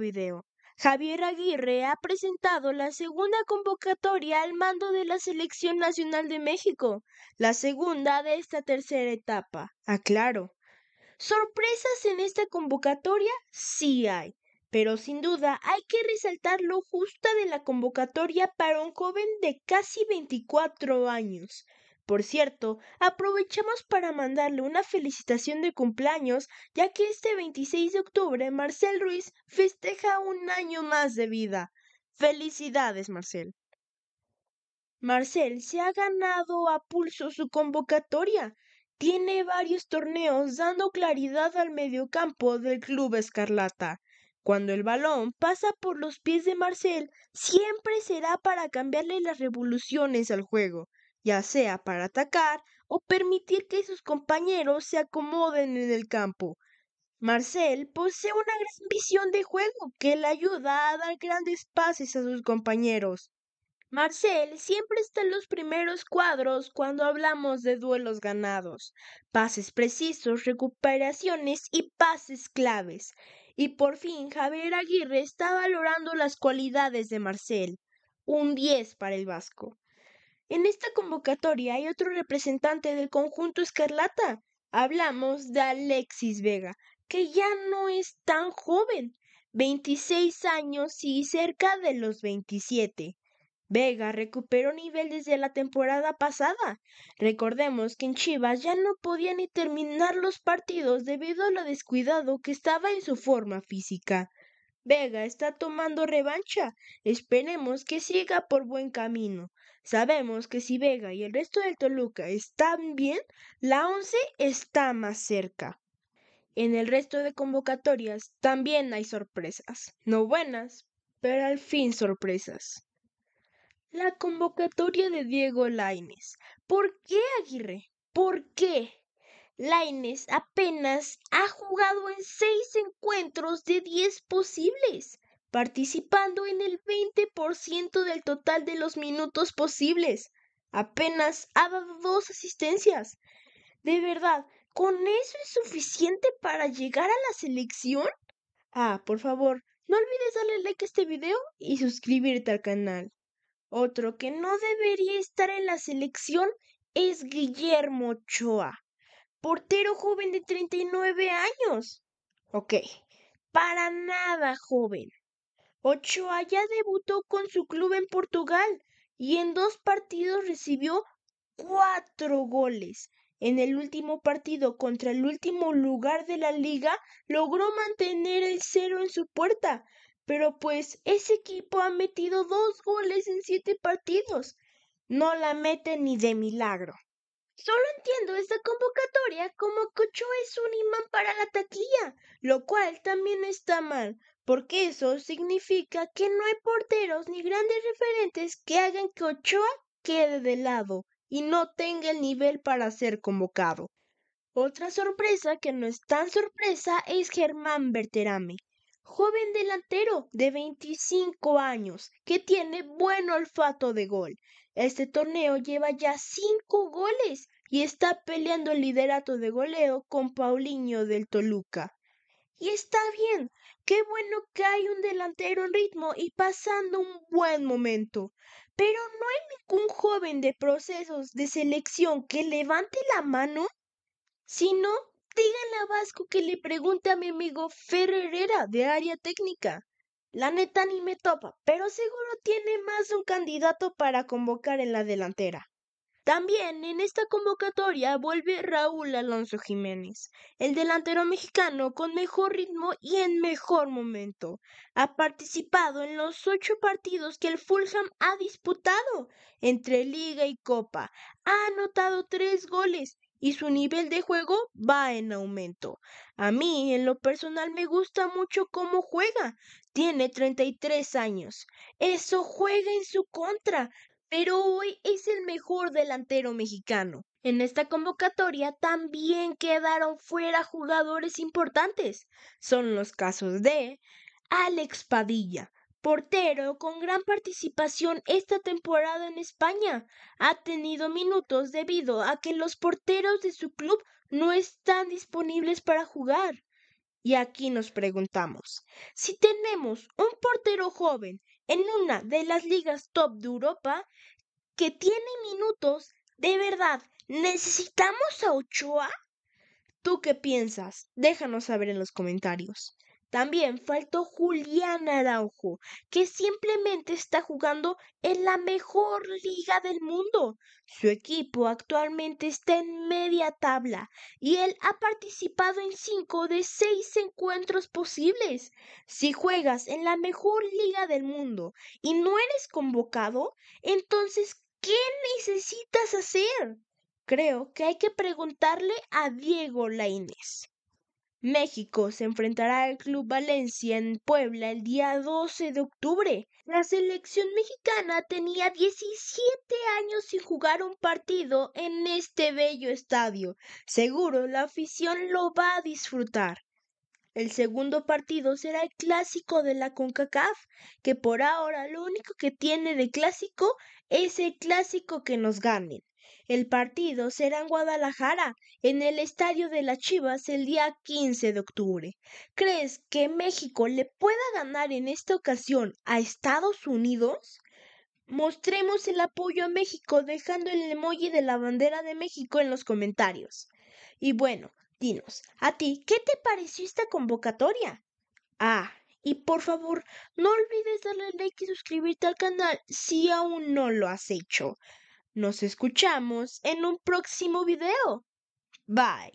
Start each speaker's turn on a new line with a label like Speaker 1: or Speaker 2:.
Speaker 1: video. Javier Aguirre ha presentado la segunda convocatoria al mando de la Selección Nacional de México, la segunda de esta tercera etapa, aclaro. Ah, Sorpresas en esta convocatoria sí hay, pero sin duda hay que resaltar lo justa de la convocatoria para un joven de casi 24 años. Por cierto, aprovechamos para mandarle una felicitación de cumpleaños, ya que este 26 de octubre Marcel Ruiz festeja un año más de vida. Felicidades, Marcel. Marcel se ha ganado a pulso su convocatoria. Tiene varios torneos dando claridad al mediocampo del Club Escarlata. Cuando el balón pasa por los pies de Marcel, siempre será para cambiarle las revoluciones al juego ya sea para atacar o permitir que sus compañeros se acomoden en el campo. Marcel posee una gran visión de juego que le ayuda a dar grandes pases a sus compañeros. Marcel siempre está en los primeros cuadros cuando hablamos de duelos ganados, pases precisos, recuperaciones y pases claves. Y por fin Javier Aguirre está valorando las cualidades de Marcel. Un 10 para el vasco. En esta convocatoria hay otro representante del conjunto Escarlata. Hablamos de Alexis Vega, que ya no es tan joven, 26 años y cerca de los 27. Vega recuperó nivel desde la temporada pasada. Recordemos que en Chivas ya no podía ni terminar los partidos debido a lo descuidado que estaba en su forma física. Vega está tomando revancha. Esperemos que siga por buen camino. Sabemos que si Vega y el resto del Toluca están bien, la once está más cerca. En el resto de convocatorias también hay sorpresas. No buenas, pero al fin sorpresas. La convocatoria de Diego Laines. ¿Por qué, Aguirre? ¿Por qué? Laines apenas ha jugado en seis encuentros de 10 posibles, participando en el 20% del total de los minutos posibles. Apenas ha dado dos asistencias. De verdad, ¿con eso es suficiente para llegar a la selección? Ah, por favor, no olvides darle like a este video y suscribirte al canal. Otro que no debería estar en la selección es Guillermo Ochoa. Portero joven de 39 años. Ok, para nada joven. Ochoa ya debutó con su club en Portugal y en dos partidos recibió cuatro goles. En el último partido contra el último lugar de la liga logró mantener el cero en su puerta, pero pues ese equipo ha metido dos goles en siete partidos. No la mete ni de milagro. Solo entiendo esta convocatoria como que Ochoa es un imán para la taquilla, lo cual también está mal, porque eso significa que no hay porteros ni grandes referentes que hagan que Ochoa quede de lado y no tenga el nivel para ser convocado. Otra sorpresa que no es tan sorpresa es Germán Berterame, joven delantero de 25 años que tiene buen olfato de gol este torneo lleva ya cinco goles y está peleando el liderato de goleo con Paulinho del Toluca. Y está bien, qué bueno que hay un delantero en ritmo y pasando un buen momento. Pero no hay ningún joven de procesos de selección que levante la mano. Si no, díganle a Vasco que le pregunte a mi amigo Ferrerera de área técnica. La neta ni me topa, pero seguro tiene más de un candidato para convocar en la delantera. También en esta convocatoria vuelve Raúl Alonso Jiménez, el delantero mexicano con mejor ritmo y en mejor momento. Ha participado en los ocho partidos que el Fulham ha disputado entre liga y copa. Ha anotado tres goles y su nivel de juego va en aumento. A mí, en lo personal, me gusta mucho cómo juega. Tiene 33 años. Eso juega en su contra, pero hoy es el mejor delantero mexicano. En esta convocatoria también quedaron fuera jugadores importantes. Son los casos de Alex Padilla, portero con gran participación esta temporada en España. Ha tenido minutos debido a que los porteros de su club no están disponibles para jugar. Y aquí nos preguntamos, si tenemos un portero joven en una de las ligas top de Europa que tiene minutos, ¿de verdad necesitamos a Ochoa? ¿Tú qué piensas? Déjanos saber en los comentarios. También faltó Julián Araujo, que simplemente está jugando en la mejor liga del mundo. Su equipo actualmente está en media tabla y él ha participado en cinco de seis encuentros posibles. Si juegas en la mejor liga del mundo y no eres convocado, entonces, ¿qué necesitas hacer? Creo que hay que preguntarle a Diego Lainez. México se enfrentará al Club Valencia en Puebla el día 12 de octubre. La selección mexicana tenía 17 años sin jugar un partido en este bello estadio. Seguro la afición lo va a disfrutar. El segundo partido será el clásico de la CONCACAF, que por ahora lo único que tiene de clásico es el clásico que nos ganen. El partido será en Guadalajara, en el Estadio de las Chivas, el día 15 de octubre. ¿Crees que México le pueda ganar en esta ocasión a Estados Unidos? Mostremos el apoyo a México dejando el emoji de la bandera de México en los comentarios. Y bueno, dinos, ¿a ti qué te pareció esta convocatoria? Ah, y por favor, no olvides darle like y suscribirte al canal si aún no lo has hecho. Nos escuchamos en un próximo video. Bye.